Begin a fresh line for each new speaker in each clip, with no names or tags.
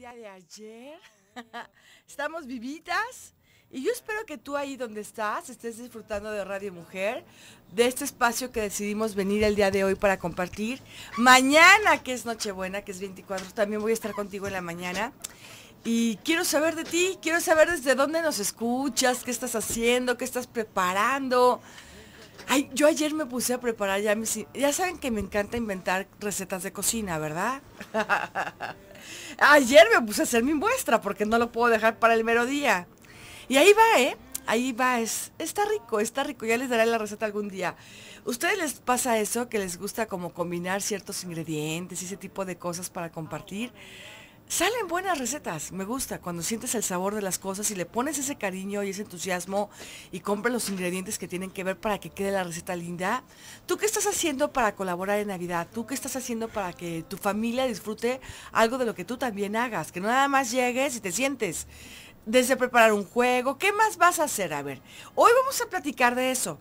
día de ayer. Estamos vivitas. Y yo espero que tú ahí donde estás estés disfrutando de Radio Mujer, de este espacio que decidimos venir el día de hoy para compartir. Mañana, que es Nochebuena, que es 24, también voy a estar contigo en la mañana. Y quiero saber de ti, quiero saber desde dónde nos escuchas, qué estás haciendo, qué estás preparando. Ay, yo ayer me puse a preparar ya mis... Ya saben que me encanta inventar recetas de cocina, ¿verdad? Ayer me puse a hacer mi muestra porque no lo puedo dejar para el mero día. Y ahí va, ¿eh? Ahí va, es, está rico, está rico, ya les daré la receta algún día. ¿Ustedes les pasa eso que les gusta como combinar ciertos ingredientes y ese tipo de cosas para compartir? Salen buenas recetas, me gusta, cuando sientes el sabor de las cosas y le pones ese cariño y ese entusiasmo y compras los ingredientes que tienen que ver para que quede la receta linda. ¿Tú qué estás haciendo para colaborar en Navidad? ¿Tú qué estás haciendo para que tu familia disfrute algo de lo que tú también hagas? Que no nada más llegues y te sientes desde preparar un juego. ¿Qué más vas a hacer? A ver, hoy vamos a platicar de eso,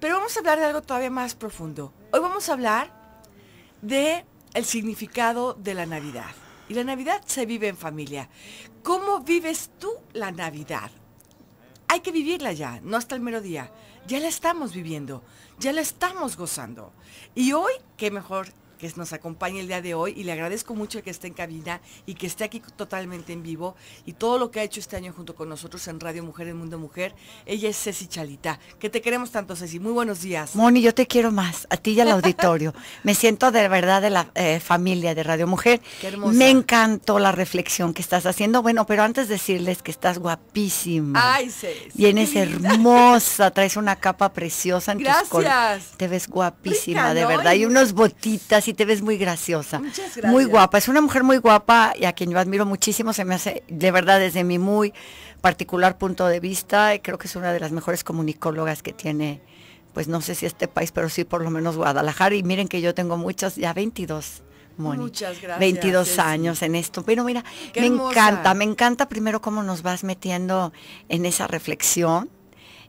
pero vamos a hablar de algo todavía más profundo. Hoy vamos a hablar de el significado de la Navidad. Y la Navidad se vive en familia. ¿Cómo vives tú la Navidad? Hay que vivirla ya, no hasta el mero día. Ya la estamos viviendo, ya la estamos gozando. Y hoy, qué mejor que nos acompaña el día de hoy y le agradezco mucho que esté en cabina y que esté aquí totalmente en vivo y todo lo que ha hecho este año junto con nosotros en Radio Mujer en Mundo Mujer. Ella es Ceci Chalita, que te queremos tanto Ceci, muy buenos días.
Moni, yo te quiero más, a ti y al auditorio. Me siento de verdad de la eh, familia de Radio Mujer. Qué hermosa. Me encantó la reflexión que estás haciendo. Bueno, pero antes decirles que estás guapísima.
Ay, Ceci. Vienes
hermosa, traes una capa preciosa en Gracias. Te ves guapísima, de verdad. Y unos botitas y te ves muy graciosa. Muy guapa. Es una mujer muy guapa y a quien yo admiro muchísimo. Se me hace, de verdad, desde mi muy particular punto de vista, creo que es una de las mejores comunicólogas que tiene pues no sé si este país, pero sí por lo menos Guadalajara. Y miren que yo tengo muchas, ya 22,
Muchas gracias. 22 años
en esto. Pero mira, me encanta, me encanta primero cómo nos vas metiendo en esa reflexión,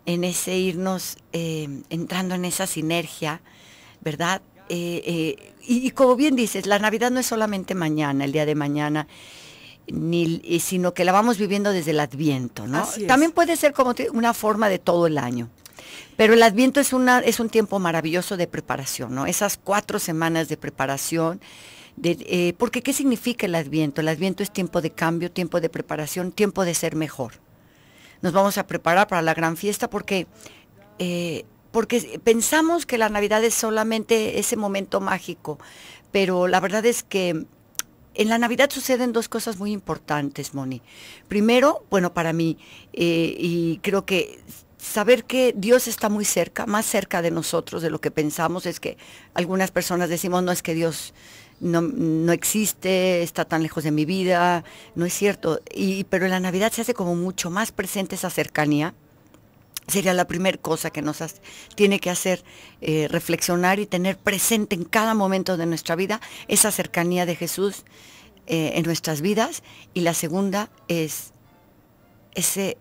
en ese irnos eh, entrando en esa sinergia, ¿verdad? Eh, eh, y, como bien dices, la Navidad no es solamente mañana, el día de mañana, ni, sino que la vamos viviendo desde el Adviento, ¿no? También puede ser como una forma de todo el año. Pero el Adviento es, una, es un tiempo maravilloso de preparación, ¿no? Esas cuatro semanas de preparación. Eh, porque ¿qué significa el Adviento? El Adviento es tiempo de cambio, tiempo de preparación, tiempo de ser mejor. Nos vamos a preparar para la gran fiesta porque porque pensamos que la Navidad es solamente ese momento mágico, pero la verdad es que en la Navidad suceden dos cosas muy importantes, Moni. Primero, bueno, para mí, eh, y creo que saber que Dios está muy cerca, más cerca de nosotros de lo que pensamos, es que algunas personas decimos, no es que Dios no, no, existe, está tan lejos de mi vida, no es cierto. Y, pero en la Navidad se hace como mucho más presente esa cercanía sería la primera cosa que nos tiene que hacer eh, reflexionar y tener presente en cada momento de nuestra vida esa cercanía de Jesús eh, en nuestras vidas. Y la segunda es ese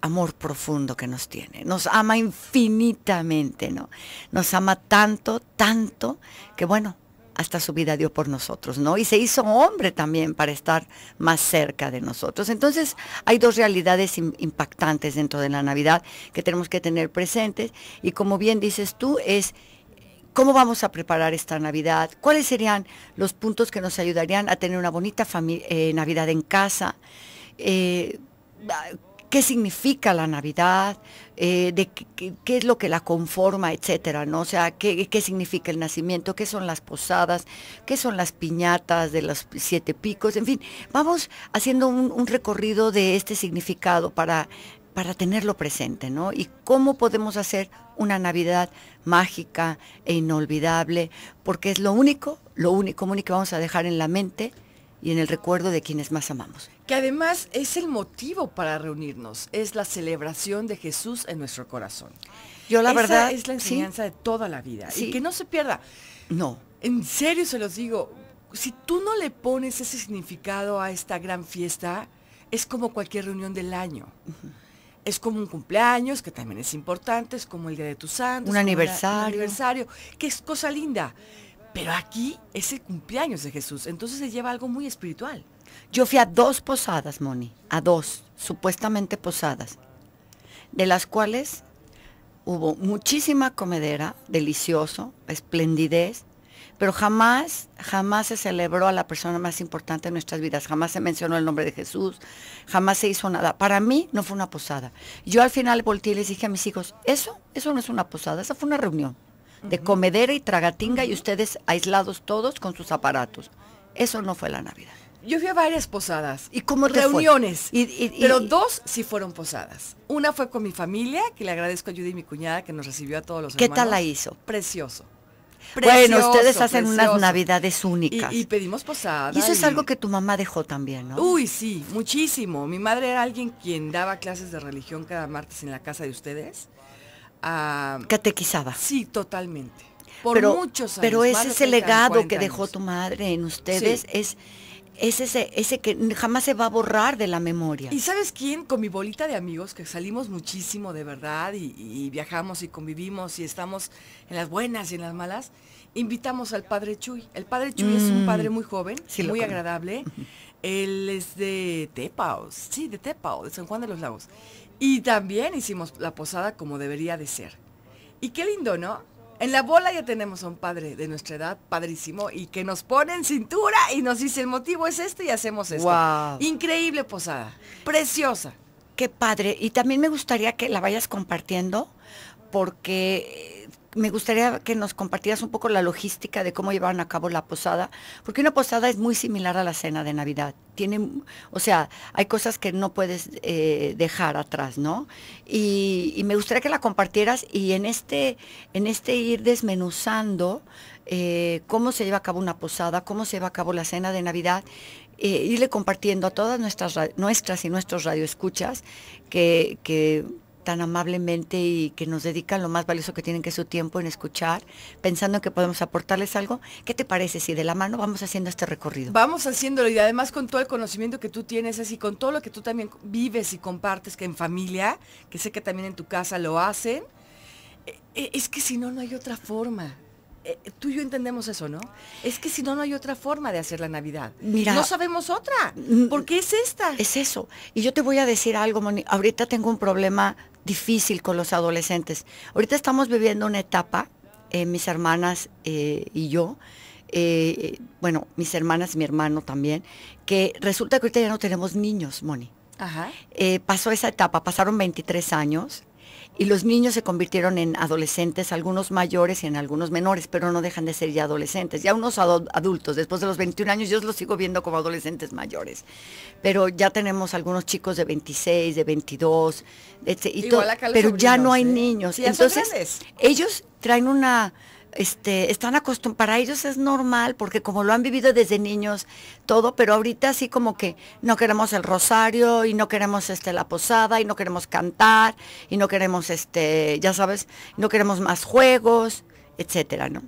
amor profundo que nos tiene. Nos ama infinitamente, ¿no? Nos ama tanto, tanto, que bueno, hasta su vida dio por nosotros, ¿no? Y se hizo hombre también para estar más cerca de nosotros. Entonces, hay dos realidades impactantes dentro de la Navidad que tenemos que tener presentes y como bien dices tú, es ¿Cómo vamos a preparar esta Navidad? ¿Cuáles serían los puntos que nos ayudarían a tener una bonita eh, Navidad en casa? Eh, qué significa la Navidad, eh, qué, es lo que la conforma, etcétera, ¿no? O sea, qué, qué, significa el nacimiento, qué son las posadas, qué son las piñatas de los siete picos, en fin, vamos haciendo un, recorrido de este significado para, para tenerlo presente, ¿no? Y cómo podemos hacer una Navidad mágica e inolvidable, porque es lo único, lo único, único que vamos a dejar en la mente y en el recuerdo de quienes más amamos
que además es el motivo para reunirnos, es la celebración de Jesús en nuestro corazón. Yo la verdad es la enseñanza de toda la vida y que no se pierda. No. En serio se los digo, si tú no le pones ese significado a esta gran fiesta, es como cualquier reunión del año. Es como un cumpleaños, que también es importante, es como el Día de tus Santos. Un aniversario. un aniversario, que es cosa linda. Pero aquí es el cumpleaños de Jesús, entonces se lleva algo muy espiritual. Yo fui a dos
posadas, Moni, a dos, supuestamente posadas, de las cuales hubo muchísima comedera, delicioso, esplendidez, pero jamás, jamás se celebró a la persona más importante de nuestras vidas, jamás se mencionó el nombre de Jesús, jamás se hizo nada. Para mí no fue una posada. Yo al final volteé y les dije a mis hijos, eso, eso no es una posada, esa fue una reunión de comedera y tragatinga y ustedes aislados todos con sus aparatos. Eso no fue la Navidad
yo fui a varias posadas y como reuniones.
¿Y, y, pero
dos sí fueron posadas. Una fue con mi familia, que le agradezco a Judy, y mi cuñada, que nos recibió a todos los ¿Qué tal la hizo? Precioso. bueno, ustedes hacen unas
navidades únicas. Y,
pedimos posadas. Y eso es algo
que tu mamá dejó también, ¿no?
Uy, sí, muchísimo. Mi madre era alguien quien daba clases de religión cada martes en la casa de ustedes. Ah, Catequizaba. Sí, totalmente. Por muchos años. Pero ese es el legado que dejó
tu madre en ustedes. Es es ese, ese que jamás se va a borrar de la memoria. ¿Y
sabes quién? Con mi bolita de amigos, que salimos muchísimo de verdad y, viajamos y convivimos y estamos en las buenas y en las malas, invitamos al padre Chuy. El padre Chuy es un mm. padre muy joven, muy agradable. Él es de Tepao, sí, de Tepao, de San Juan de los Lagos. Y también hicimos la posada como debería de ser. Y qué lindo, ¿no? En la bola ya tenemos a un padre de nuestra edad, padrísimo, y que nos pone en cintura y nos dice, el motivo es este y hacemos esto. Increíble posada, preciosa. Qué padre. Y
también me gustaría que la vayas compartiendo porque me gustaría que nos compartieras un poco la logística de cómo llevaron a cabo la posada, porque una posada es muy similar a la cena de Navidad. o sea, hay cosas que no puedes eh, dejar atrás, ¿no? Y, me gustaría que la compartieras y en este, en este ir desmenuzando eh, cómo se lleva a cabo una posada, cómo se lleva a cabo la cena de Navidad eh, irle compartiendo a todas nuestras, nuestras y nuestros radioescuchas que, que tan amablemente y que nos dedican lo más valioso que tienen que es su tiempo en escuchar, pensando que podemos aportarles algo. ¿Qué te parece si de la mano vamos haciendo este recorrido?
Vamos haciéndolo y además con todo el conocimiento que tú tienes, así con todo lo que tú también vives y compartes que en familia, que sé que también en tu casa lo hacen. E, e, es que si no, no hay otra forma. Eh, tú y yo entendemos eso, ¿no? Es que si no, no hay otra forma de hacer la Navidad. Mira, no sabemos otra, mm, mm. ¿Por qué es
esta. Es eso. Y yo te voy a decir algo, Moni. Ahorita tengo un problema difícil con los adolescentes. Ahorita estamos viviendo una etapa, eh, eh, mis hermanas y yo, bueno, mis hermanas, mi hermano también, que resulta que ahorita ya no tenemos niños, Moni. Ajá. pasó esa etapa, pasaron 23 años y los niños se convirtieron en adolescentes, algunos mayores y en algunos menores, pero no dejan de ser ya adolescentes, ya unos adultos, después de los 21 años yo los sigo viendo como adolescentes mayores, pero ya tenemos algunos chicos de 26, de 22, pero ya no hay ¿eh? niños. Entonces, ellos traen una este, están acostumbrados, para ellos es normal, porque como lo han vivido desde niños, todo, pero ahorita así como que no queremos el rosario y no queremos este, la posada y no queremos cantar y no queremos, este, ya sabes, no queremos más juegos, etcétera, ¿no?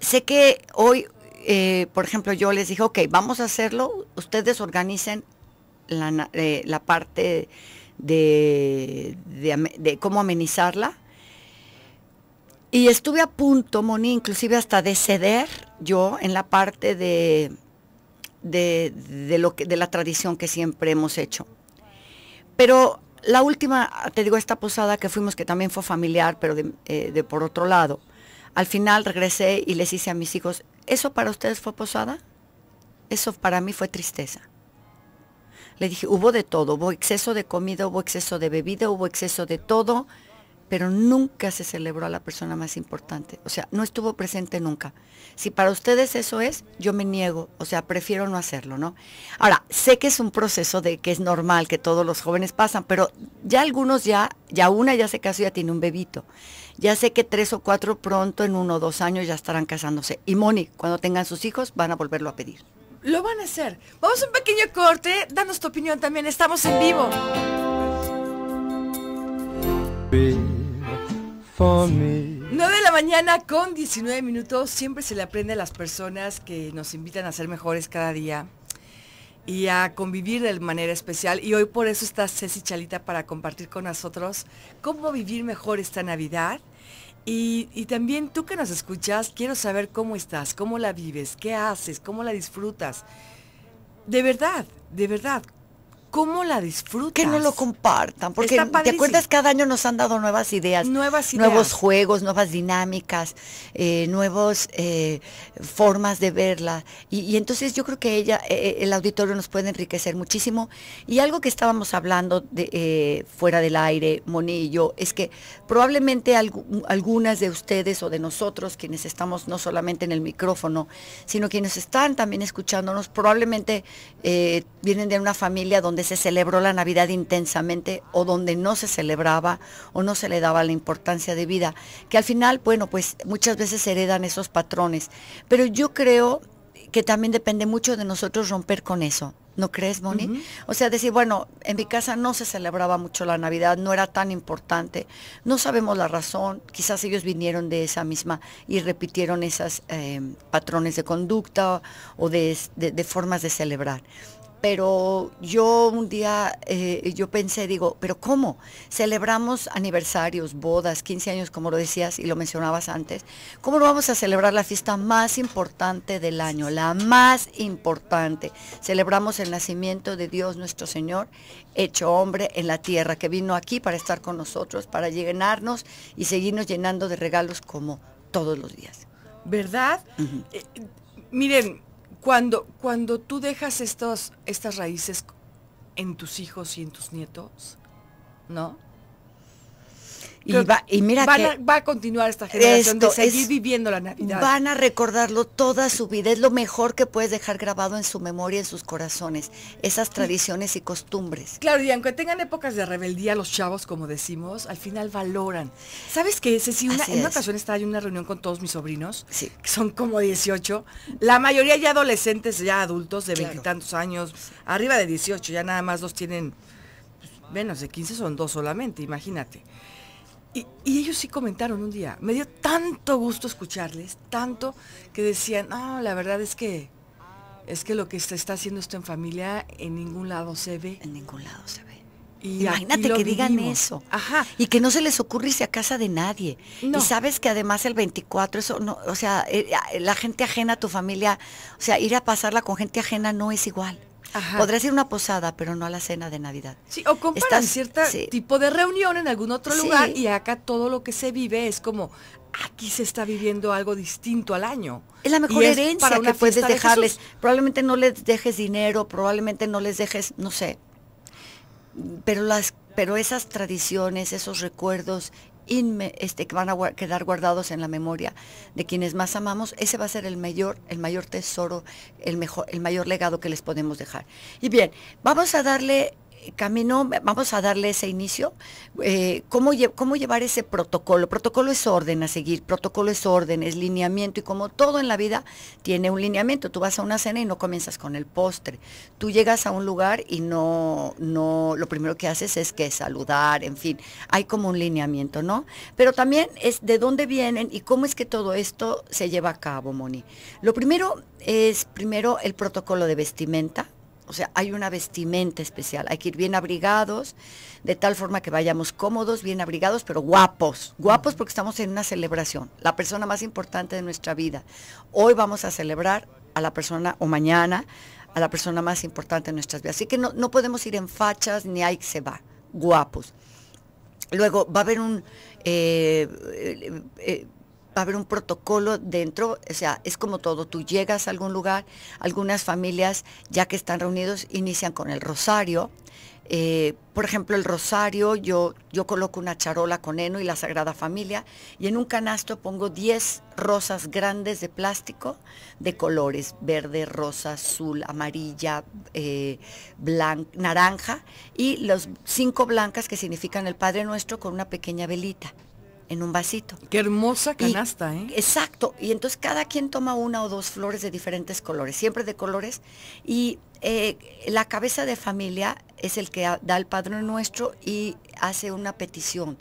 Sé que hoy, eh, por ejemplo, yo les dije, ok, vamos a hacerlo, ustedes organicen la, eh, parte de, de cómo amenizarla y estuve a punto, Moni, inclusive hasta de ceder yo en la parte de, de, lo de la tradición que siempre hemos hecho. Pero la última, te digo, esta posada que fuimos, que también fue familiar, pero de, eh, de por otro lado, al final regresé y les hice a mis hijos, ¿eso para ustedes fue posada? Eso para mí fue tristeza. Le dije, hubo de todo, hubo exceso de comida, hubo exceso de bebida, hubo exceso de todo pero nunca se celebró a la persona más importante. O sea, no estuvo presente nunca. Si para ustedes eso es, yo me niego, o sea, prefiero no hacerlo, ¿no? Ahora, sé que es un proceso de que es normal que todos los jóvenes pasan, pero ya algunos ya, ya una ya se casó, ya tiene un bebito. Ya sé que tres o cuatro pronto, en uno o dos años, ya estarán casándose. Y Moni, cuando tengan sus hijos, van a volverlo a pedir.
Lo van a hacer. Vamos a un pequeño corte, danos tu opinión también, estamos en vivo. 9 de la mañana con 19 minutos. Siempre se le aprende a las personas que nos invitan a ser mejores cada día y a convivir de manera especial. Y hoy por eso está Ceci Chalita para compartir con nosotros cómo vivir mejor esta Navidad. Y, y, también tú que nos escuchas, quiero saber cómo estás, cómo la vives, qué haces, cómo la disfrutas. De verdad, de verdad, ¿Cómo la disfrutas? Que no lo compartan, porque te acuerdas cada
año nos han dado nuevas ideas, nuevos juegos, nuevas dinámicas, eh, nuevas eh, formas de verla. Y, entonces yo creo que ella, eh, el auditorio nos puede enriquecer muchísimo. Y algo que estábamos hablando fuera del aire, Monillo, es que probablemente algunas de ustedes o de nosotros, quienes estamos no solamente en el micrófono, sino quienes están también escuchándonos, probablemente vienen de una familia donde se celebró la Navidad intensamente o donde no se celebraba o no se le daba la importancia de vida, que al final, bueno, pues muchas veces heredan esos patrones. Pero yo creo que también depende mucho de nosotros romper con eso. ¿No crees, Moni? O sea, decir, bueno, en mi casa no se celebraba mucho la Navidad, no era tan importante, no sabemos la razón, quizás ellos vinieron de esa misma y repitieron esos eh, patrones de conducta o de formas de celebrar pero yo un día eh, yo pensé, digo, pero ¿cómo? Celebramos aniversarios, bodas, 15 años, como lo decías y lo mencionabas antes. ¿Cómo no vamos a celebrar la fiesta más importante del año? La más importante. Celebramos el nacimiento de Dios nuestro Señor, hecho hombre en la tierra, que vino aquí para estar con nosotros, para llenarnos y seguirnos llenando de regalos como todos los días.
¿Verdad? Eh, miren, cuando, cuando tú dejas estas raíces en tus hijos y en tus nietos, ¿no? Y, va, mira que a, va a continuar esta generación de seguir viviendo la Navidad. Van
a recordarlo toda su vida. Es lo mejor que puedes dejar grabado en su memoria, en sus corazones. Esas mm. tradiciones y costumbres.
Claro, y aunque tengan épocas de rebeldía, los chavos, como decimos, al final valoran. ¿Sabes qué, en una ocasión estaba yo en una reunión con todos mis sobrinos, que son como 18. La mayoría ya adolescentes, ya adultos de veintitantos años, arriba de 18. Ya nada más dos tienen pues, menos de 15, son dos solamente, imagínate. Y, ellos sí comentaron un día, me dio tanto gusto escucharles, tanto que decían, no, la verdad es que es que lo que se está haciendo esto en familia en ningún lado se ve. En ningún lado se ve. Imagínate que digan eso. Ajá.
Y que no se les ocurre irse a casa de nadie. No. Y sabes que además el 24, eso no, o sea, eh, la gente ajena a tu familia, o sea, ir a pasarla con gente ajena no es igual. Podría ser una posada, pero no a la cena de Navidad.
Sí, o compras cierto tipo de reunión en algún otro lugar y acá todo lo que se vive es como aquí se está viviendo algo distinto al año.
Es la mejor herencia que puedes dejarles. probablemente no les dejes dinero, probablemente no les dejes, no sé. Pero las pero esas tradiciones, esos recuerdos, este, que van a quedar guardados en la memoria de quienes más amamos, ese va a ser el mayor, el mayor tesoro, el, mejor, el mayor legado que les podemos dejar. Y bien, vamos a darle Camino, vamos a darle ese inicio. Eh, ¿cómo, llevar ese protocolo? Protocolo es orden a seguir, protocolo es orden, es lineamiento y como todo en la vida tiene un lineamiento. Tú vas a una cena y no comienzas con el postre. Tú llegas a un lugar y no, no, lo primero que haces es que saludar, en fin, hay como un lineamiento, ¿no? Pero también es de dónde vienen y cómo es que todo esto se lleva a cabo, Moni. Lo primero es primero el protocolo de vestimenta o sea, hay una vestimenta especial. Hay que ir bien abrigados, de tal forma que vayamos cómodos, bien abrigados, pero guapos. Guapos porque estamos en una celebración. La persona más importante de nuestra vida. Hoy vamos a celebrar a la persona, o mañana, a la persona más importante de nuestras vidas. Así que no, podemos ir en fachas ni hay que se va. Guapos. Luego va a haber un... Eh, eh, eh, va a haber un protocolo dentro, o sea, es como todo, tú llegas a algún lugar, algunas familias ya que están reunidos inician con el rosario. Eh, por ejemplo, el rosario, yo, yo coloco una charola con heno y la Sagrada Familia y en un canasto pongo 10 rosas grandes de plástico de colores, verde, rosa, azul, amarilla, eh, naranja y las 5 blancas que significan el Padre Nuestro con una pequeña velita en un vasito. Qué hermosa canasta, ¿eh? Exacto, y entonces cada quien toma una o dos flores de diferentes colores, siempre de colores, y eh, la cabeza de familia es el que da el Padre Nuestro y hace una petición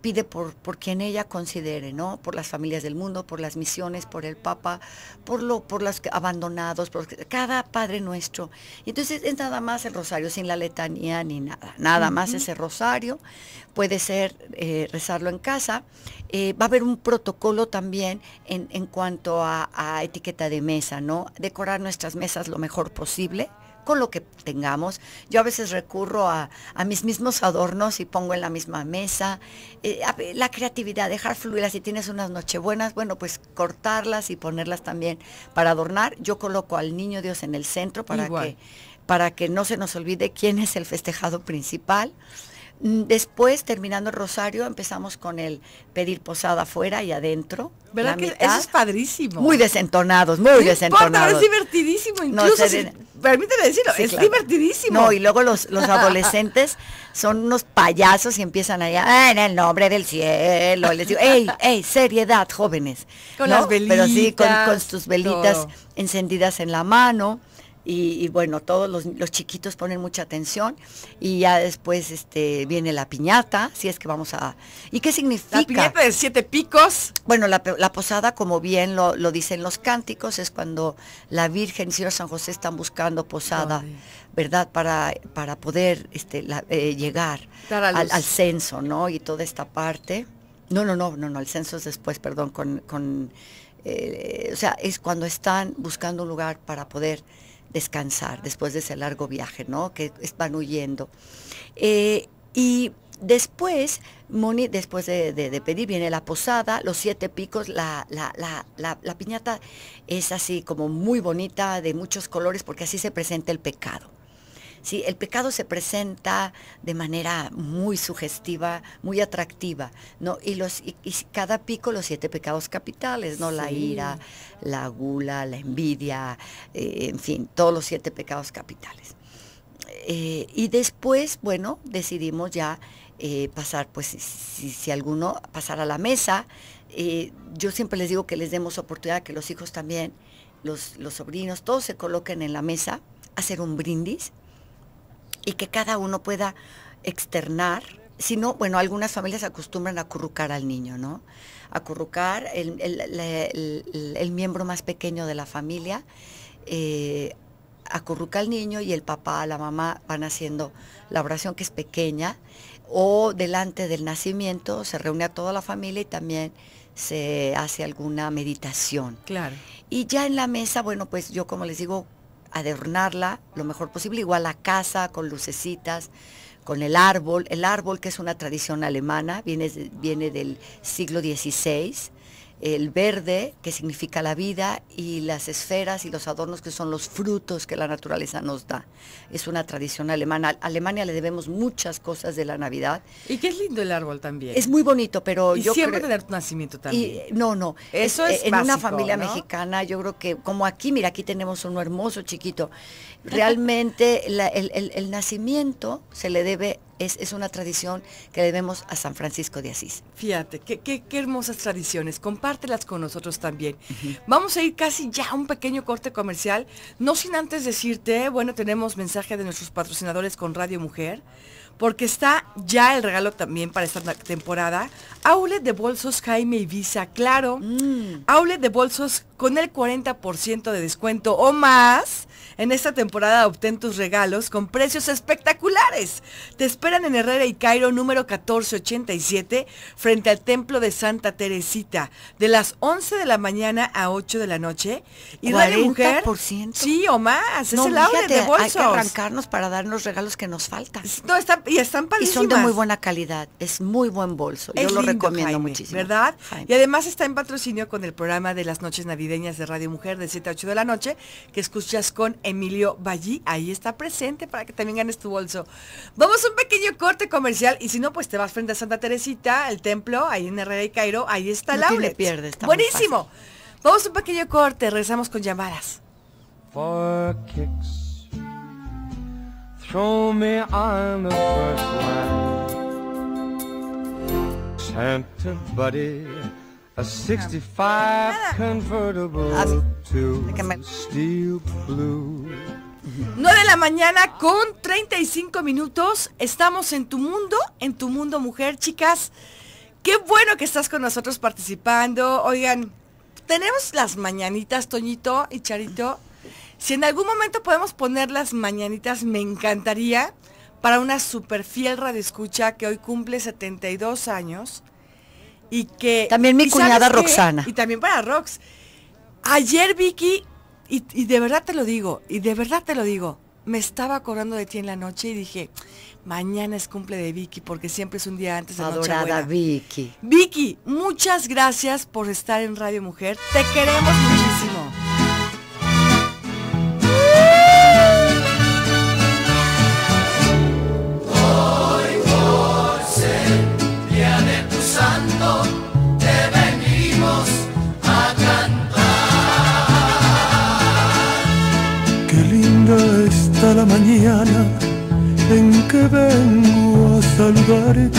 pide por, por quien ella considere, ¿no? Por las familias del mundo, por las misiones, por el Papa, por, lo, por los abandonados, por cada Padre Nuestro. Entonces es nada más el rosario, sin la letanía ni nada, nada más ese rosario. Puede ser eh, rezarlo en casa. Eh, va a haber un protocolo también en, cuanto a, a, etiqueta de mesa, ¿no? Decorar nuestras mesas lo mejor posible con lo que tengamos. Yo a veces recurro a, mis mismos adornos y pongo en la misma mesa. Eh, la creatividad, dejar fluir. Si tienes unas nochebuenas, bueno, pues cortarlas y ponerlas también para adornar. Yo coloco al niño Dios en el centro para, que, para que no se nos olvide quién es el festejado principal. Mm, después, terminando el rosario, empezamos con el pedir posada afuera y adentro. ¿Verdad que eso es padrísimo? Muy desentonados, muy no desentonados. es
divertidísimo, incluso,
permíteme decirlo, es divertidísimo. No, y luego los, adolescentes son unos payasos y empiezan allá, ah, en el nombre del cielo. les digo, ¡ey, ey, seriedad, jóvenes! Con las velitas. Pero sí, con, sus velitas encendidas en la mano y, bueno, todos los, chiquitos ponen mucha atención y ya después este, viene la piñata, si es que vamos a... ¿Y qué significa? La piñata de siete picos. Bueno, la, posada, como bien lo, dicen los cánticos, es cuando la Virgen y Señor San José están buscando posada. ¿verdad? Para, para poder este, eh, llegar al, censo, ¿no? Y toda esta parte. No, no, no, no, no, el censo es después, perdón, con... Eh, o sea, es cuando están buscando un lugar para poder descansar después de ese largo viaje, ¿no? Que van huyendo. Eh, y después, Moni, después de, pedir, viene la posada, los siete picos, la, la, la piñata es así como muy bonita, de muchos colores, porque así se presenta el pecado. Sí, el pecado se presenta de manera muy sugestiva, muy atractiva, ¿no? Y, los, cada pico los siete pecados capitales, ¿no? La ira, la gula, la envidia, eh, en fin, todos los siete pecados capitales. Eh, y después, bueno, decidimos ya eh, pasar, pues si, alguno pasara a la mesa, yo siempre les digo que les demos oportunidad que los hijos también, los, los sobrinos, todos se coloquen en la mesa, hacer un brindis y que cada uno pueda externar. Si no, bueno, algunas familias acostumbran a acurrucar al niño, ¿no? Acurrucar el, el, miembro más pequeño de la familia, eh, acurruca al niño y el papá, la mamá van haciendo la oración que es pequeña, o delante del nacimiento se reúne a toda la familia y también se hace alguna meditación. Claro. Y ya en la mesa, bueno, pues yo como les digo, adornarla lo mejor posible, igual la casa con lucecitas, con el árbol, el árbol que es una tradición alemana, viene, viene del siglo XVI, el verde, que significa la vida, y las esferas y los adornos, que son los frutos que la naturaleza nos da. Es una tradición alemana. A Alemania le debemos muchas cosas de la Navidad.
Y que es lindo el árbol también. Es muy bonito, pero y yo siempre de tener tu nacimiento también. Eh,
no, no. Eso es, eh, En una familia mexicana, yo creo que, como aquí, mira, aquí tenemos uno hermoso, chiquito. Realmente el, nacimiento se le debe, es, una tradición que debemos a San Francisco de Asís.
Fíjate, qué, qué, hermosas tradiciones, compártelas con nosotros también. Vamos a ir casi ya a un pequeño corte comercial, no sin antes decirte, bueno, tenemos mensaje de nuestros patrocinadores con Radio Mujer porque está ya el regalo también para esta temporada. Aulet de bolsos Jaime Ibiza, claro. Mm. Aulet de bolsos con el 40% de descuento o más. En esta temporada obtén tus regalos con precios espectaculares. Te esperan en Herrera y Cairo número 1487 frente al Templo de Santa Teresita de las 11 de la mañana a 8 de la noche. Y la Mujer. Sí, o más. es el Aulet de bolsos. Hay que arrancarnos para darnos regalos que nos faltan. No, está y están padrísimas. Y son de muy buena calidad, es muy buen bolso. Yo lo recomiendo muchísimo. ¿Verdad? Y además está en patrocinio con el programa de las noches navideñas de Radio Mujer de 7 a 8 de la noche, que escuchas con Emilio Ballí. Ahí está presente para que también ganes tu bolso. Vamos a un pequeño corte comercial y si no, pues te vas frente a Santa Teresita, el templo, ahí en Herrera y Cairo, ahí está no la le pierde, Buenísimo. Vamos a un pequeño corte, regresamos con llamadas. Show me I'm first one. a 65 9 ah, de la mañana con 35 minutos. Estamos en tu mundo, en tu mundo mujer, chicas. Qué bueno que estás con nosotros participando. Oigan, tenemos las mañanitas, Toñito y Charito, si en algún momento podemos poner las mañanitas, me encantaría para una super fiel radioescucha que hoy cumple 72 años y que... También mi cuñada Roxana. Y también para Rox. Ayer Vicky, y, de verdad te lo digo, y de verdad te lo digo, me estaba acordando de ti en la noche y dije, mañana es cumple de Vicky, porque siempre es un día antes de Adorada
Vicky.
Vicky, muchas gracias por estar en Radio Mujer. Te queremos muchísimo. mañana en que vengo a saludarte.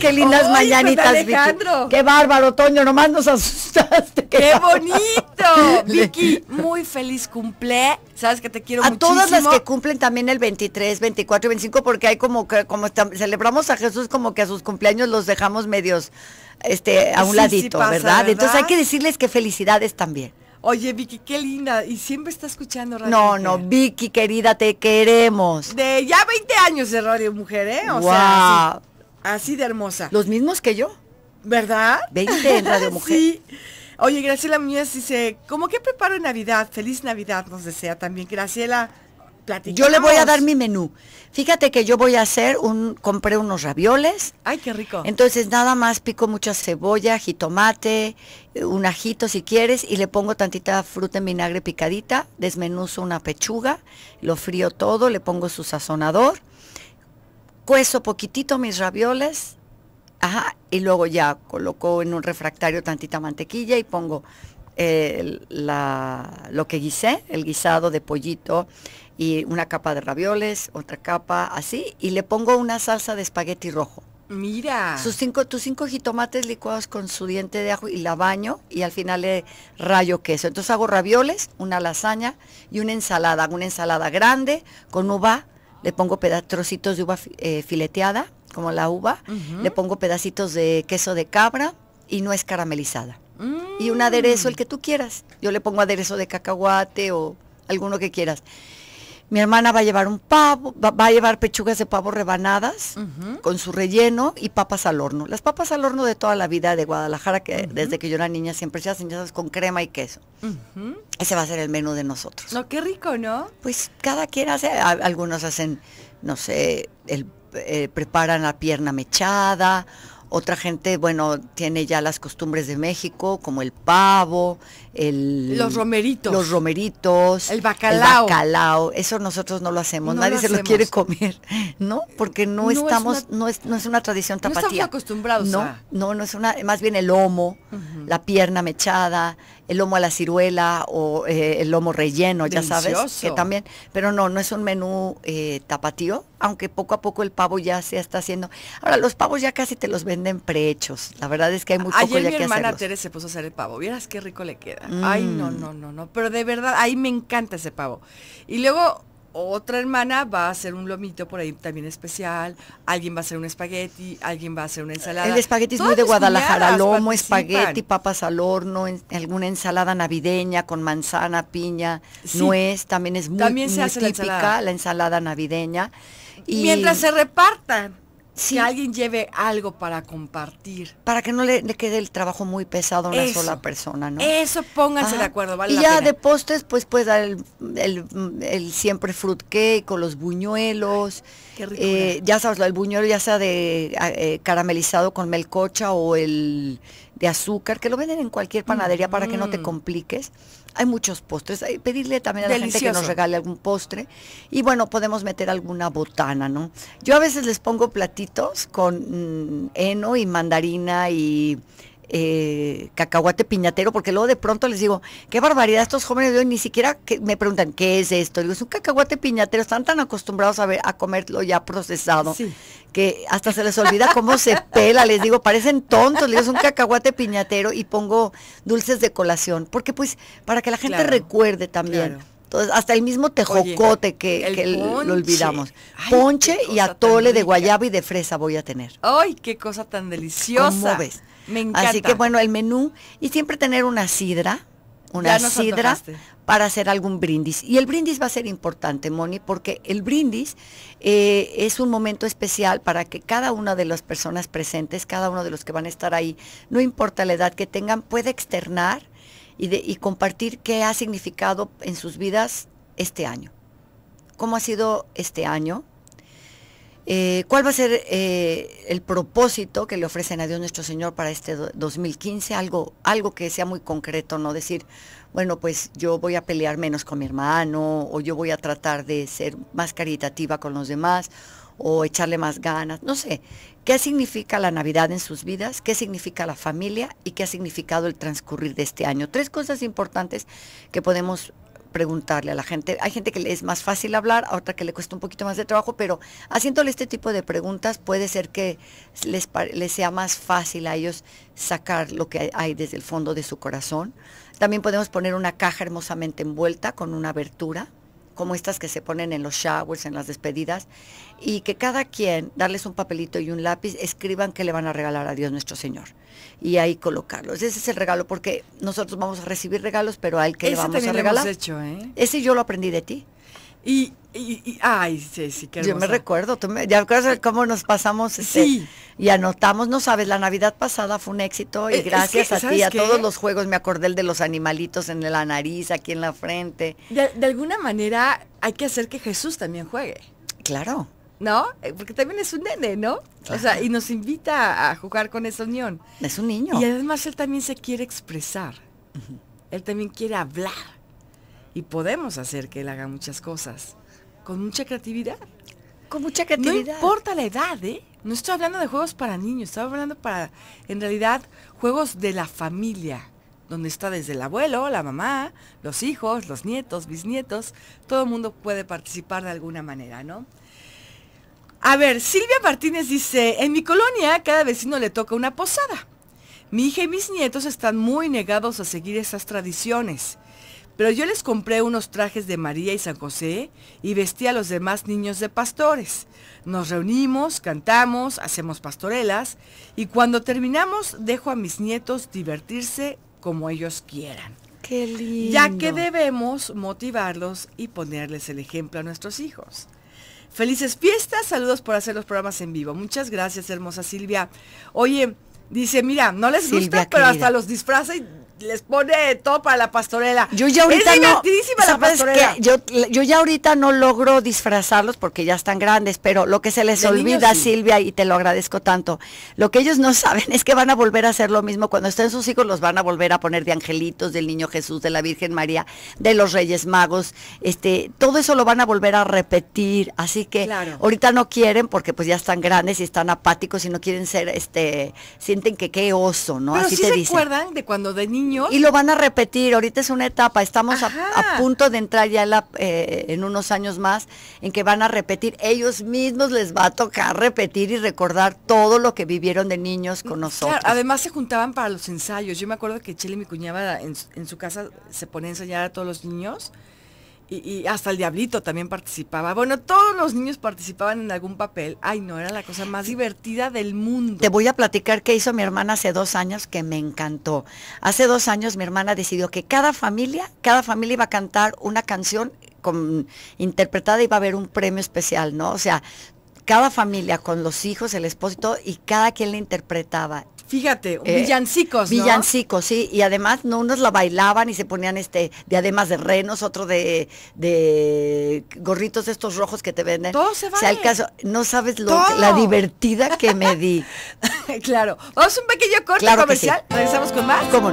qué lindas pues, mañanitas, Vicky! ¡Qué bárbaro, Toño! Nomás nos asustaste.
¡Qué, bonito! Vicky, muy feliz cumple. Sabes que te quiero a todas las que
cumplen también el 23, 24 y 25, porque hay como que como celebramos a Jesús, como que a sus cumpleaños los dejamos medios este a un ladito, ¿verdad? Entonces hay que decirles que felicidades también.
Oye, Vicky, qué linda. Y siempre está escuchando Radio No, Mujer. no,
Vicky, querida, te queremos.
De ya 20 años de Radio Mujer, ¿eh? O sea, así, de hermosa. Los mismos que yo. ¿Verdad? 20 en Radio Mujer. sí. Oye, Graciela Muñoz dice, ¿cómo que preparo Navidad? Feliz Navidad nos desea también. Graciela, yo le voy a dar
mi menú. Fíjate que yo voy a hacer un, compré unos ravioles. Ay, qué rico. Entonces nada más pico mucha cebolla, jitomate, eh, un ajito si quieres, y le pongo tantita fruta en vinagre picadita, desmenuzo una pechuga, lo frío todo, le pongo su sazonador, cuezo poquitito mis ravioles, ajá, y luego ya coloco en un refractario tantita mantequilla y pongo lo que guisé, el guisado de pollito y una capa de ravioles, otra capa así, y le pongo una salsa de espagueti rojo. Mira. Sus cinco, tus cinco jitomates licuados con su diente de ajo y la baño y al final le rayo queso. Entonces hago ravioles, una lasaña y una ensalada. una ensalada grande con uva, le pongo trocitos de uva eh, fileteada, como la uva, le pongo pedacitos de queso de cabra y no es caramelizada. Y un aderezo, el que tú quieras. Yo le pongo aderezo de cacahuate o alguno que quieras. Mi hermana va a llevar un pavo, va a llevar pechugas de pavo rebanadas con su relleno y papas al horno. Las papas al horno de toda la vida de Guadalajara, que desde que yo era niña siempre se hacen, ya con crema y queso. Ese va a ser el menú de nosotros.
No, qué rico, ¿no? Pues cada
quien hace, algunos hacen, no sé, eh, preparan la pierna mechada, otra gente, bueno, tiene ya las costumbres de México, como el pavo, el... Los romeritos. Los romeritos. El bacalao. El Eso nosotros no lo hacemos. Nadie se los lo quiere comer, ¿no? Porque no, estamos, no, es, no es una tradición tapatía. No estamos acostumbrados no, No, no es una, más bien el lomo, la pierna mechada, el lomo a la ciruela o eh, el lomo relleno, ya sabes, que también, pero no, no es un menú eh, tapatío, aunque poco a poco el pavo ya se está haciendo. Ahora, los pavos ya casi te los venden prehechos, la verdad es que hay muy poco Ayer mi hermana
Teresa se puso a hacer el pavo, vieras qué rico le queda. Ay, no, mm. no, no, no, pero de verdad, ahí me encanta ese pavo. Y luego otra hermana va a hacer un lomito por ahí también especial, alguien va a hacer un espagueti, alguien va a hacer una ensalada. El espagueti es muy de Guadalajara, lomo, espagueti,
papas al horno, alguna ensalada navideña con manzana, piña, nuez, también es muy, típica la ensalada. navideña. Y Mientras se
repartan si alguien lleve algo para compartir.
Para que no le, quede el trabajo muy pesado a una sola persona, ¿no?
Eso, pónganse de acuerdo, vale Y ya de
postes pues puedes dar el, siempre fruitcake o los buñuelos.
qué rico, eh,
ya sabes, el buñuelo ya sea de eh, caramelizado con melcocha o el de azúcar, que lo venden en cualquier mm, panadería para que no te mm. compliques hay muchos postres. Hay, pedirle también a la gente que nos regale algún postre. Y bueno, podemos meter alguna botana, ¿no? Yo a veces les pongo platitos con eno mm, heno y mandarina y eh, cacahuate piñatero, porque luego de pronto les digo, qué barbaridad, estos jóvenes de hoy ni siquiera me preguntan, ¿qué es esto? digo, es un cacahuate piñatero, están tan acostumbrados a, a comerlo ya procesado. que hasta se les olvida cómo se pela, les digo, parecen tontos, les digo, es un cacahuate piñatero y pongo dulces de colación, porque pues para que la gente recuerde también. Entonces, hasta el mismo tejocote que, lo olvidamos. ponche y atole de guayaba y de fresa voy a tener.
¡Ay, qué cosa tan deliciosa! Me encanta. Así que bueno,
el menú y siempre tener una sidra, una sidra para hacer algún brindis. Y el brindis va a ser importante, Moni, porque el brindis eh, es un momento especial para que cada una de las personas presentes, cada uno de los que van a estar ahí, no importa la edad que tengan, pueda externar y, y compartir qué ha significado en sus vidas este año. ¿Cómo ha sido este año? Eh, ¿Cuál va a ser eh, el propósito que le ofrecen a Dios nuestro Señor para este 2015? Algo, algo que sea muy concreto, ¿no? Decir, bueno, pues yo voy a pelear menos con mi hermano, o yo voy a tratar de ser más caritativa con los demás, o echarle más ganas, no sé. ¿Qué significa la Navidad en sus vidas? ¿Qué significa la familia? ¿Y qué ha significado el transcurrir de este año? Tres cosas importantes que podemos preguntarle a la gente. Hay gente que le es más fácil hablar, a otra que le cuesta un poquito más de trabajo, pero haciéndole este tipo de preguntas puede ser que les, les sea más fácil a ellos sacar lo que hay desde el fondo de su corazón. También podemos poner una caja hermosamente envuelta con una abertura como estas que se ponen en los showers, en las despedidas, y que cada quien, darles un papelito y un lápiz, escriban que le van a regalar a Dios nuestro Señor. Y ahí colocarlos. Ese es el regalo, porque nosotros vamos a recibir regalos, pero hay que le vamos a regalar. ¿eh? Ese yo lo aprendí de ti. Y, ay, sí, sí, qué Yo me recuerdo, tú me, ya recuerdas cómo nos pasamos este, sí. y anotamos, no sabes, la Navidad pasada fue un éxito y eh, gracias a ti, a todos los juegos, me acordé el de los animalitos en la nariz, aquí en la frente. De, alguna manera hay que hacer que
Jesús también juegue. Claro. ¿No? Eh, porque también es un nene, ¿no? O sea, y nos invita a jugar con esa unión. Es un niño. Y además él también se quiere expresar. Él también quiere hablar y podemos hacer que él haga muchas cosas con mucha creatividad. Con mucha creatividad. No importa la edad, ¿eh? No estoy hablando de juegos para niños, estoy hablando para, en realidad, juegos de la familia, donde está desde el abuelo, la mamá, los hijos, los nietos, bisnietos, todo el mundo puede participar de alguna manera, ¿no? A ver, Silvia Martínez dice, en mi colonia cada vecino le toca una posada. Mi hija y mis nietos están muy negados a seguir esas tradiciones. Pero yo les compré unos trajes de María y San José y vestí a los demás niños de pastores. Nos reunimos, cantamos, hacemos pastorelas y cuando terminamos dejo a mis nietos divertirse como ellos quieran.
Qué lindo. Ya que
debemos motivarlos y ponerles el ejemplo a nuestros hijos. Felices fiestas, saludos por hacer los programas en vivo. Muchas gracias, hermosa Silvia. Oye, dice, mira, no les gusta, pero hasta los disfraza y les pone todo para la pastorela. Yo ya ahorita es no. la pastorela. Yo,
ya ahorita no logro disfrazarlos porque ya están grandes, pero lo que se les olvida, Silvia, y te lo agradezco tanto, lo que ellos no saben es que van a volver a hacer lo mismo. Cuando estén sus hijos, los van a volver a poner de angelitos, del niño Jesús, de la Virgen María, de los Reyes Magos. Este, todo eso lo van a volver a repetir. Así que ahorita no quieren porque pues ya están grandes y están apáticos y no quieren ser, este, sienten que qué oso, ¿no? Pero Así se
acuerdan de cuando de niño y lo van a
repetir, ahorita es una etapa, estamos a, punto de entrar ya eh, en unos años más en que van a repetir, ellos mismos les va a tocar repetir y recordar todo lo que vivieron de niños con nosotros.
además se juntaban para los ensayos, yo me acuerdo que Chile, mi cuñada, en, su casa se pone a ensayar a todos los niños y, hasta el diablito también participaba. Bueno, todos los niños participaban en algún papel. Ay, no, era la cosa más divertida del mundo.
Te voy a platicar qué hizo mi hermana hace dos años que me encantó. Hace dos años mi hermana decidió que cada familia, cada familia iba a cantar una canción con, interpretada y iba a haber un premio especial, ¿no? O sea, cada familia con los hijos, el esposo y todo, y cada quien le interpretaba.
Fíjate, eh, villancicos. ¿no? Villancicos,
sí. Y además, no, unos la bailaban y se ponían este diademas de renos, otro de, de gorritos estos rojos que te venden. Todo se caso, no sabes lo, la divertida que me di.
claro. Vamos a un pequeño corte comercial. Regresamos con más. ¿Cómo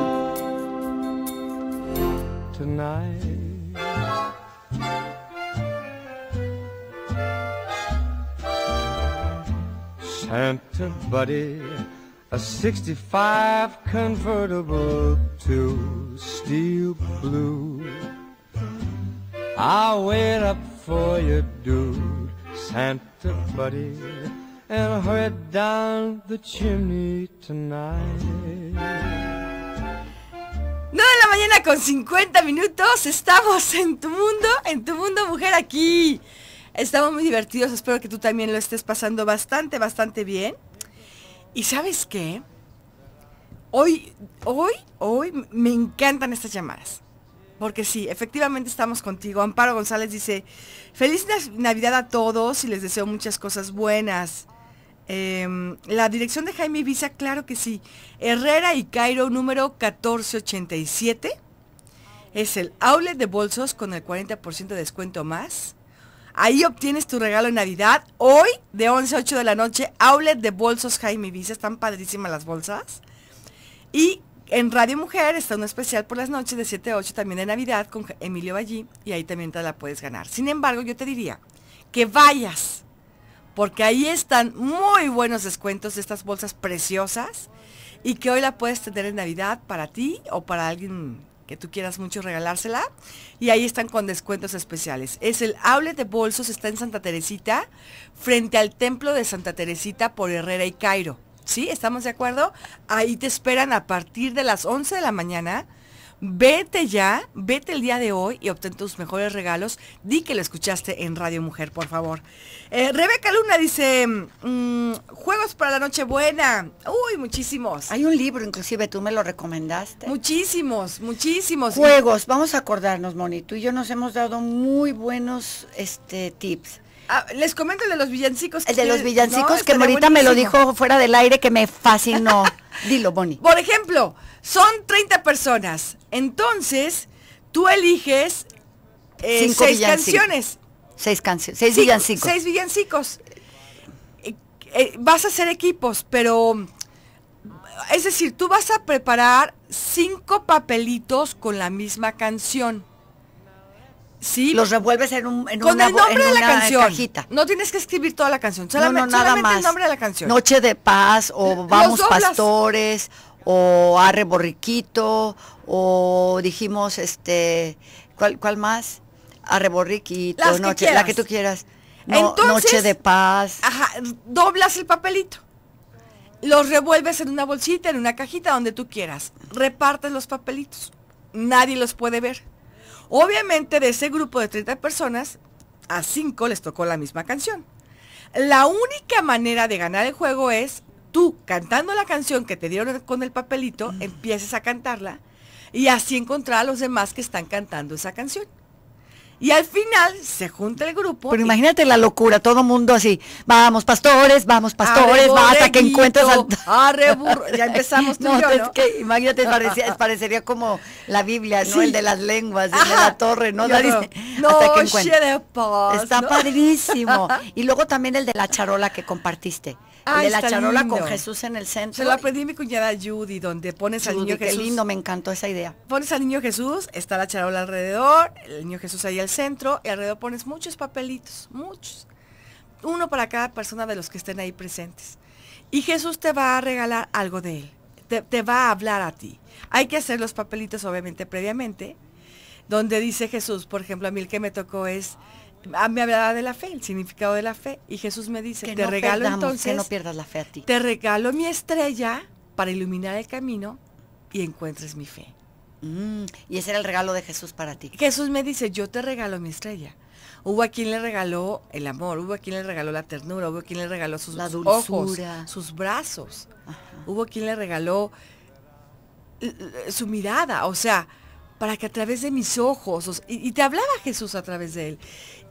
a 65 convertible to steel blue. I'll wait up for you, dude, Santa buddy, and head down the chimney tonight. 9 de la mañana con 50 minutos, estamos en tu mundo, en tu mundo mujer aquí. Estamos muy divertidos, espero que tú también lo estés pasando bastante, bastante bien. ¿Y sabes qué? Hoy, hoy, hoy me encantan estas llamadas. Porque sí, efectivamente estamos contigo. Amparo González dice, feliz Navidad a todos y les deseo muchas cosas buenas. Em, la dirección de Jaime Visa, claro que sí. Herrera y Cairo número 1487. Es el outlet de bolsos con el 40% de descuento más. Ahí obtienes tu regalo de Navidad. Hoy, de 11 a 8 de la noche, outlet de bolsos Jaime Visa. Están padrísimas las bolsas. Y en Radio Mujer está un especial por las noches de 7 a 8 también de Navidad con Emilio Vallí. Y ahí también te la puedes ganar. Sin embargo, yo te diría que vayas. Porque ahí están muy buenos descuentos de estas bolsas preciosas. Y que hoy la puedes tener en Navidad para ti o para alguien que tú quieras mucho regalársela. Y ahí están con descuentos especiales. Es el Aule de Bolsos, está en Santa Teresita, frente al Templo de Santa Teresita por Herrera y Cairo. ¿Sí? ¿Estamos de acuerdo? Ahí te esperan a partir de las 11 de la mañana Vete ya, vete el día de hoy y obtén tus mejores regalos. Di que lo escuchaste en Radio Mujer, por favor. Eh, Rebeca Luna dice, mm, juegos para la buena Uy, muchísimos. Hay un libro, inclusive tú me lo recomendaste. Muchísimos,
muchísimos. Juegos, vamos a acordarnos, Moni. Tú y yo nos hemos dado muy buenos este, tips.
Ah, les comento el de los villancicos. El de los villancicos, que Morita me lo dijo fuera del aire, que me fascinó. Dilo, Bonnie. Por ejemplo, son 30 personas. Entonces, tú eliges eh, seis canciones.
Seis canciones,
seis villancicos. Seis villancicos. Eh, eh, vas a hacer equipos, pero es decir, tú vas a preparar cinco papelitos con la misma canción. Los revuelves en un una, la canción. Cajita. No tienes que escribir toda la canción, solamente, no, nada más. el nombre de la canción. Noche de
paz o Vamos Pastores o arreborriquito o dijimos este ¿cuál más? Arreborriquito la que tú
quieras. noche de
paz.
Ajá, doblas el papelito. Los revuelves en una bolsita, en una cajita, donde tú quieras. Repartes los papelitos. Nadie los puede ver. Obviamente de ese grupo de 30 personas, a 5 les tocó la misma canción. La única manera de ganar el juego es tú cantando la canción que te dieron con el papelito, mm. empieces a cantarla y así encontrar a los demás que están cantando esa canción. Y al final se junta el grupo. Pero imagínate
la locura, todo mundo así, vamos pastores, vamos pastores, hasta que encuentres al... Arre burro. Ya empezamos no, Es que, imagínate, parecía, parecería como la Biblia, ¿no? El de las lenguas, el de la torre, ¿no? no Está padrísimo. Y luego también el de la charola que compartiste de la charola con Jesús
en el centro. Se la aprendí mi cuñada Judy, donde pones al niño Jesús. Qué lindo, me encantó esa idea. Pones al niño Jesús, está la charola alrededor, el niño Jesús ahí al centro, y alrededor pones muchos papelitos, muchos. Uno para cada persona de los que estén ahí presentes. Y Jesús te va a regalar algo de él. Te, te va a hablar a ti. Hay que hacer los papelitos, obviamente, previamente, donde dice Jesús, por ejemplo, a mí el que me tocó es Ah, me hablaba de la fe, el significado de la fe. Y Jesús me dice, te regalo entonces... Que no pierdas
la fe a ti. Te
regalo mi estrella para iluminar el camino y encuentres mi fe. Mm, y ese era el regalo de Jesús para ti. Jesús me dice, yo te regalo mi estrella. Hubo a quien le regaló el amor, hubo a quien le regaló la ternura, hubo a quien le regaló sus ojos, sus brazos, hubo a quien le regaló su mirada, o sea, para que a través de mis ojos, y te hablaba Jesús a través de él.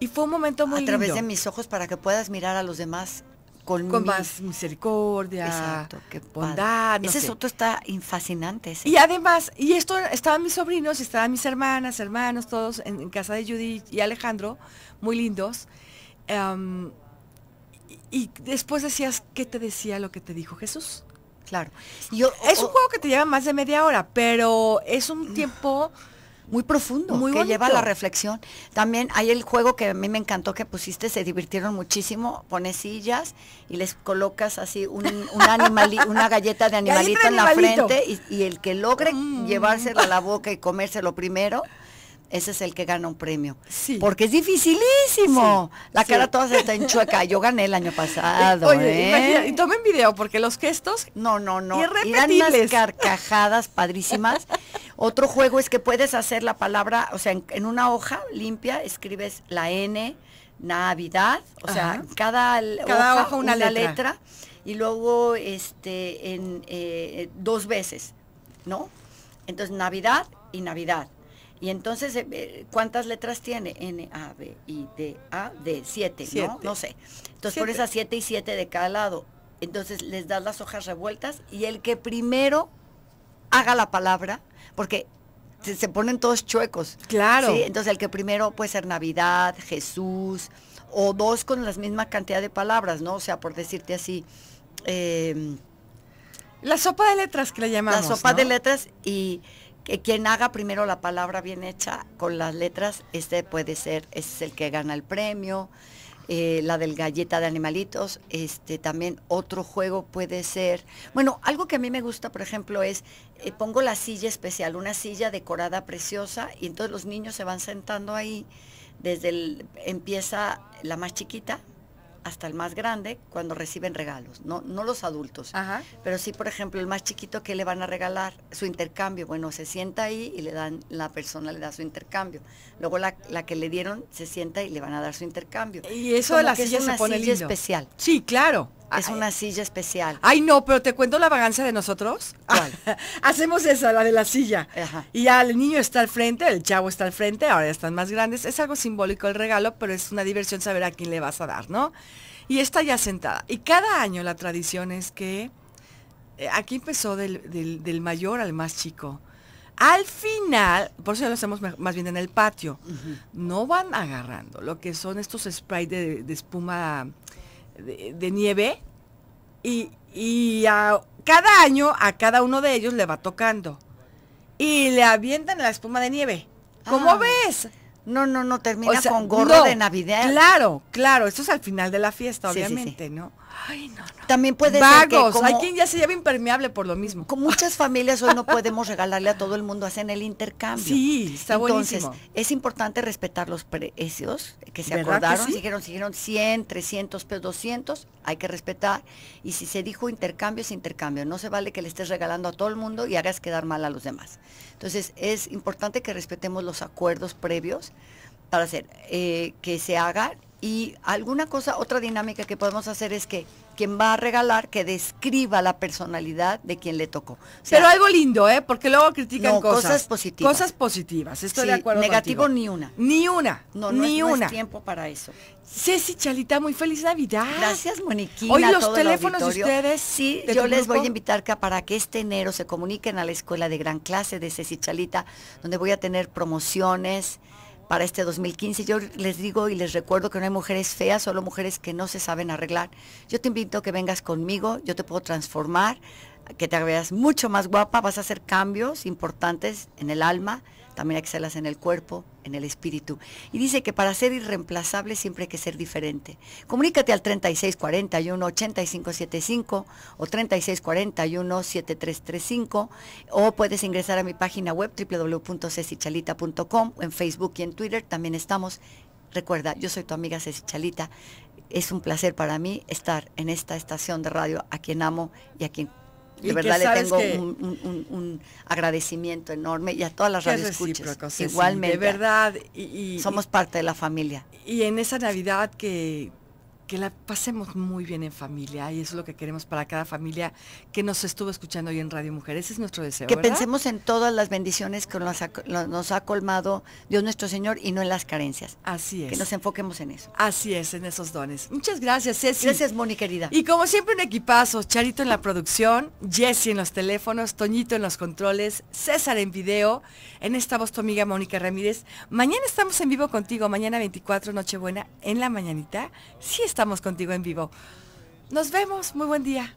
Y fue un momento muy lindo. A través de mis ojos para que puedas mirar a los demás con, más misericordia, Exacto,
qué bondad. ese soto está fascinante. Y
además, y esto estaban mis sobrinos, estaban mis hermanas, hermanos, todos en, casa de Judy y Alejandro, muy lindos. Em, y, después decías, ¿qué te decía lo que te dijo Jesús? Claro. es un juego que te lleva más de media hora, pero es un tiempo
muy profundo, muy que lleva a la reflexión. También hay el juego que a mí me encantó que pusiste, se divirtieron muchísimo, pones sillas y les colocas así un, una galleta de animalito en la frente y, el que logre mm. llevársela a la boca y comérselo primero ese es el que gana un premio. Porque es dificilísimo. la cara todas toda está en chueca. Yo gané el año pasado. ¿eh?
y tomen video, porque los gestos. No, no, no.
Y dan unas carcajadas padrísimas. Otro juego es que puedes hacer la palabra, o sea, en, una hoja limpia escribes la N, Navidad, o sea, cada, hoja, una, letra. y luego este en eh, dos veces, ¿no? Entonces Navidad y Navidad y entonces, eh, eh, ¿cuántas letras tiene? N, A, B, I, D, A, D, siete ¿no? No sé. Entonces por esas a 7 y siete de cada lado. Entonces les das las hojas revueltas y el que primero haga la palabra, porque se, ponen todos chuecos. Claro. Entonces el que primero puede ser Navidad, Jesús, o dos con la misma cantidad de palabras, ¿no? O sea, por decirte así. Em, la sopa de letras que le llamamos. La sopa de letras y quien haga primero la palabra bien hecha con las letras, este puede ser, este es el que gana el premio. Eh, la del galleta de animalitos, este también otro juego puede ser. Bueno, algo que a mí me gusta, por ejemplo, es eh, pongo la silla especial, una silla decorada preciosa, y entonces los niños se van sentando ahí. Desde el, empieza la más chiquita, hasta el más grande cuando reciben regalos, no, no los adultos. Pero sí, por ejemplo, el más chiquito que le van a regalar su intercambio, bueno, se sienta ahí y le dan, la persona le da su intercambio. Luego la, que le dieron se sienta y le van a dar su intercambio.
Y eso de la silla es una se silla especial. Sí, claro. Es una silla especial. Ay, no, pero te cuento la vagancia de nosotros. Hacemos esa, la de la silla. Y ya el niño está al frente, el chavo está al frente, ahora ya están más grandes. Es algo simbólico el regalo, pero es una diversión saber a quién le vas a dar, ¿no? Y está ya sentada. Y cada año la tradición es que eh, aquí empezó del, mayor al más chico. Al final, por eso ya lo hacemos más bien en el patio, no van agarrando lo que son estos sprays de espuma de, nieve y, a, cada año a cada uno de ellos le va tocando y le avientan la espuma de nieve. ¿Cómo ves? No, no, no, termina con gorro de Navidad. Claro, claro, esto es al final de la fiesta, obviamente, ¿no? Ay, no, no. También puede ser que hay quien ya
se lleva impermeable por lo mismo. Con muchas familias hoy no podemos regalarle a todo el mundo, hacen el intercambio. Sí,
está Entonces,
es importante respetar los precios que se acordaron, siguieron, siguieron 100, 300 200, hay que respetar. Y si se dijo intercambio, es intercambio. No se vale que le estés regalando a todo el mundo y hagas quedar mal a los demás. Entonces, es importante que respetemos los acuerdos previos para hacer, eh, que se haga. Y alguna cosa, otra dinámica que podemos hacer es que quien va a regalar, que describa la personalidad de quien le tocó. Pero algo lindo, ¿eh? Porque luego critican cosas. Cosas positivas. Cosas
positivas, estoy de acuerdo. Negativo ni una. Ni una. No, ni una. tiempo para eso. Ceci Chalita, muy feliz Navidad. Gracias, Moniquita. Hoy los teléfonos de ustedes. Sí, yo les voy a
invitar para que este enero se comuniquen a la escuela de gran clase de Ceci Chalita, donde voy a tener promociones, para este 2015. Yo les digo y les recuerdo que no hay mujeres feas, solo mujeres que no se saben arreglar. Yo te invito a que vengas conmigo, yo te puedo transformar, que te veas mucho más guapa, vas a hacer cambios importantes en el alma, también hay que en el cuerpo, en el espíritu. Y dice que para ser irreemplazable siempre hay que ser diferente. Comunícate al 3641-8575 o 3641-7335 o puedes ingresar a mi página web o en Facebook y en Twitter también estamos. Recuerda, yo soy tu amiga Ceci Chalita. Es un placer para mí estar en esta estación de radio a quien amo y a quien de verdad le tengo
un,
agradecimiento enorme y a todas las escuchas. Igualmente. de
verdad. y, somos parte de la familia. Y en esa Navidad que, que la pasemos muy bien en familia y eso es lo que queremos para cada familia que nos estuvo escuchando hoy en Radio Mujeres Ese es nuestro deseo. Que pensemos
en todas las bendiciones que nos ha, colmado Dios nuestro Señor y no en las carencias. Así es. Que nos enfoquemos en eso.
Así es, en esos dones. Muchas gracias, Ceci. Gracias, Moni, querida. Y como siempre, un equipazo. Charito en la producción, Jessy en los teléfonos, Toñito en los controles, César en video. En esta voz tu amiga Mónica Ramírez. Mañana estamos en vivo contigo, mañana 24, Nochebuena, en la mañanita. Sí, estamos contigo en vivo. Nos vemos, muy buen día.